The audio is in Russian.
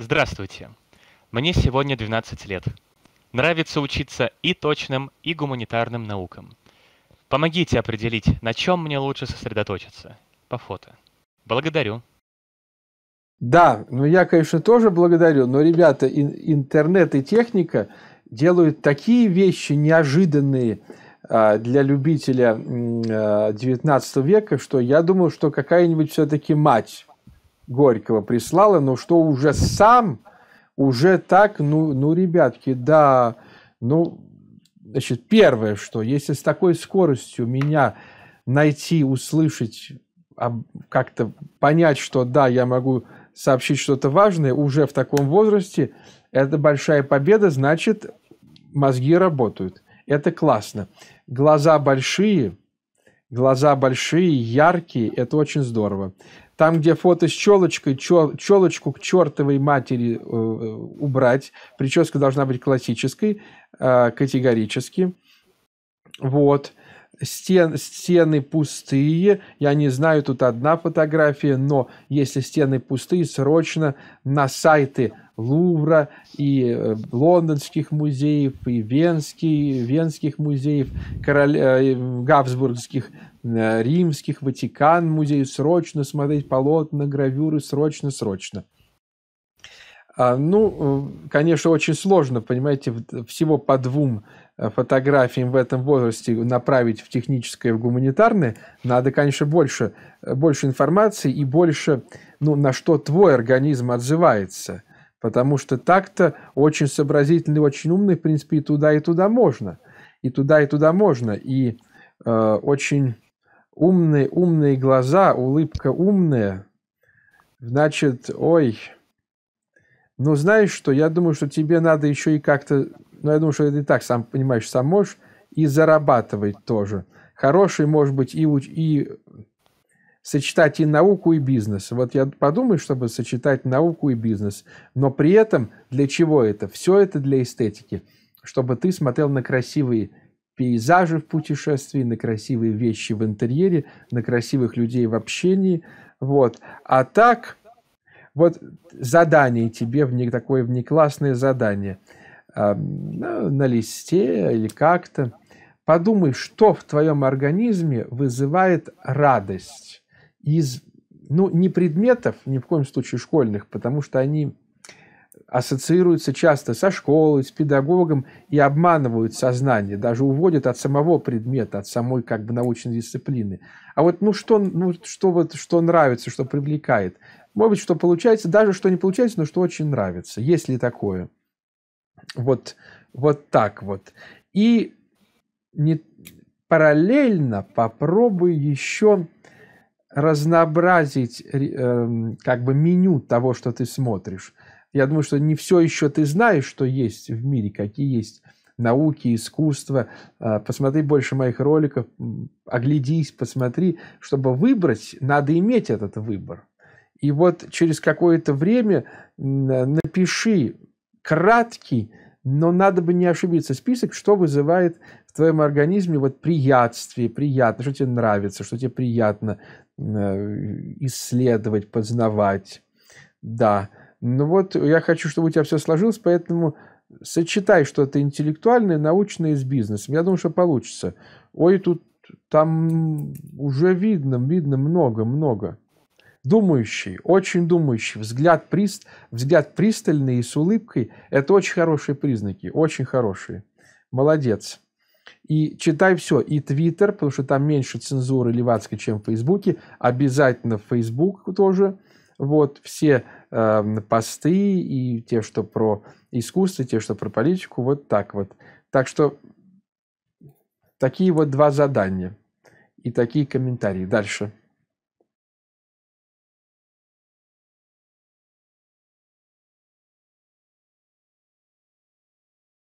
Здравствуйте. Мне сегодня 12 лет. Нравится учиться и точным, и гуманитарным наукам. Помогите определить, на чем мне лучше сосредоточиться. По фото. Благодарю. Да, ну я, конечно, тоже благодарю, но, ребята, интернет и техника делают такие вещи неожиданные а, для любителя XIX а, века, что я думаю, что какая-нибудь все-таки мать Горького прислала, но что уже сам, уже так, ну, ну, ребятки, да, ну, значит, первое, что если с такой скоростью меня найти, услышать, как-то понять, что да, я могу сообщить что-то важное уже в таком возрасте, это большая победа, значит, мозги работают. Это классно. Глаза большие, глаза большие, яркие, это очень здорово. Там, где фото с челочкой, чел, челочку к чертовой матери э, э, убрать. Прическа должна быть классической, э, категорически. Вот стен, стены пустые. Я не знаю, тут одна фотография, но если стены пустые, срочно на сайты Лувра и э, лондонских музеев, и венский венских музеев, король, э, габсбургских, э, римских, Ватикан музеев. Срочно смотреть полотна, гравюры, срочно, срочно. А, ну, э, конечно, очень сложно, понимаете, всего по двум э, фотографиям в этом возрасте направить в техническое и в гуманитарное, надо, конечно, больше, э, больше информации и больше, ну, на что твой организм отзывается. Потому что так-то очень сообразительный, очень умный, в принципе, и туда, и туда можно. И туда, и туда можно. И э, очень умные, умные глаза, улыбка умная. Значит, ой, но знаешь что, я думаю, что тебе надо еще и как-то, ну, я думаю, что ты и так сам понимаешь, сам можешь, и зарабатывать тоже. Хороший, может быть, и, и сочетать и науку, и бизнес. Вот я подумаю, чтобы сочетать науку и бизнес. Но при этом для чего это? Все это для эстетики. Чтобы ты смотрел на красивые пейзажи в путешествии, на красивые вещи в интерьере, на красивых людей в общении. Вот. А так, вот задание тебе, в такое внеклассное задание на листе или как-то. Подумай, что в твоем организме вызывает радость из, ну, не предметов, ни в коем случае школьных, потому что они ассоциируются часто со школой, с педагогом и обманывают сознание, даже уводят от самого предмета, от самой как бы научной дисциплины. А вот ну что, ну что вот что нравится, что привлекает, может быть, что получается, даже что не получается, но что очень нравится. Есть ли такое? Вот, вот так вот. И не, параллельно попробуй еще разнообразить э, как бы меню того, что ты смотришь. Я думаю, что не все еще ты знаешь, что есть в мире, какие есть науки, искусства. Э, посмотри больше моих роликов, оглядись, посмотри. Чтобы выбрать, надо иметь этот выбор. И вот через какое-то время э, напиши краткий, но надо бы не ошибиться, список, что вызывает в твоем организме вот приятствие, приятно, что тебе нравится, что тебе приятно э, исследовать, познавать. Да. Ну вот я хочу, чтобы у тебя все сложилось, поэтому сочетай что-то интеллектуальное, научное с бизнесом. Я думаю, что получится. Ой, тут там уже видно, видно много-много. Думающий, очень думающий, взгляд, прист, взгляд пристальный и с улыбкой – это очень хорошие признаки, очень хорошие. Молодец. И читай все, и Твиттер, потому что там меньше цензуры левацкой, чем в Фейсбуке, обязательно в Фейсбук тоже. Вот, все э, посты и те, что про искусство, те, что про политику, вот так вот. Так что такие вот два задания и такие комментарии. Дальше.